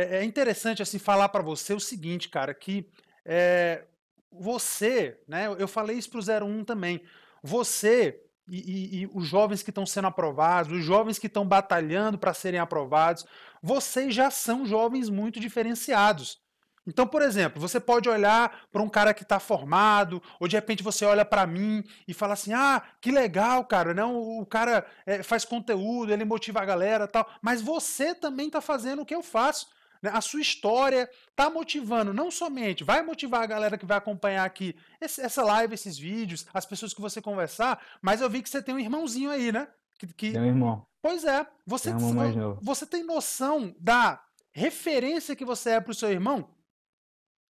É, é interessante assim falar para você o seguinte, cara, que é, você, né? Eu falei isso pro 01 também. Você e, e, e os jovens que estão sendo aprovados, os jovens que estão batalhando para serem aprovados, vocês já são jovens muito diferenciados. Então, por exemplo, você pode olhar para um cara que está formado, ou de repente você olha para mim e fala assim: ah, que legal, cara, não, né, o cara é, faz conteúdo, ele motiva a galera tal. Mas você também está fazendo o que eu faço. Né? A sua história está motivando, não somente, vai motivar a galera que vai acompanhar aqui esse, essa live, esses vídeos, as pessoas que você conversar, mas eu vi que você tem um irmãozinho aí, né? Que, que... Tem um irmão. Pois é. Você, tem um você tem noção da referência que você é para o seu irmão?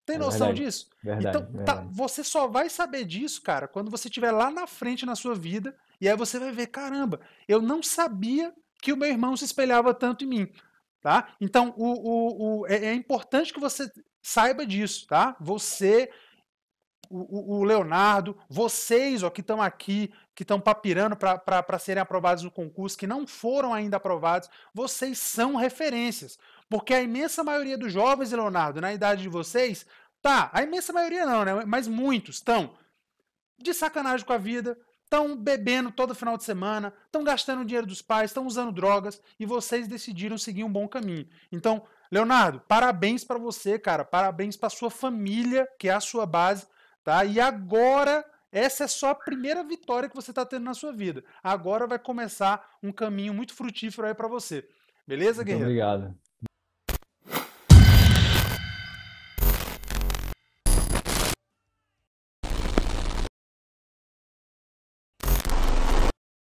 Tem é noção verdade, disso? Verdade, então, tá, verdade. Tá, você só vai saber disso, cara, quando você estiver lá na frente na sua vida, e aí você vai ver, caramba, eu não sabia que o meu irmão se espelhava tanto em mim. Tá? Então, o, o, o é, é, importante que você saiba disso, tá? Você, o, o Leonardo, vocês ó, que estão aqui, que estão papirando para serem aprovados no concurso, que não foram ainda aprovados, vocês são referências. Porque a imensa maioria dos jovens, Leonardo, na idade de vocês, tá, a imensa maioria não, né? Mas muitos estão de sacanagem com a vida, estão bebendo todo final de semana, estão gastando o dinheiro dos pais, estão usando drogas e vocês decidiram seguir um bom caminho. Então, Leonardo, parabéns para você, cara. Parabéns para sua família, que é a sua base, tá? E agora essa é só a primeira vitória que você está tendo na sua vida. Agora vai começar um caminho muito frutífero aí para você. Beleza, Guerreiro? Muito obrigado.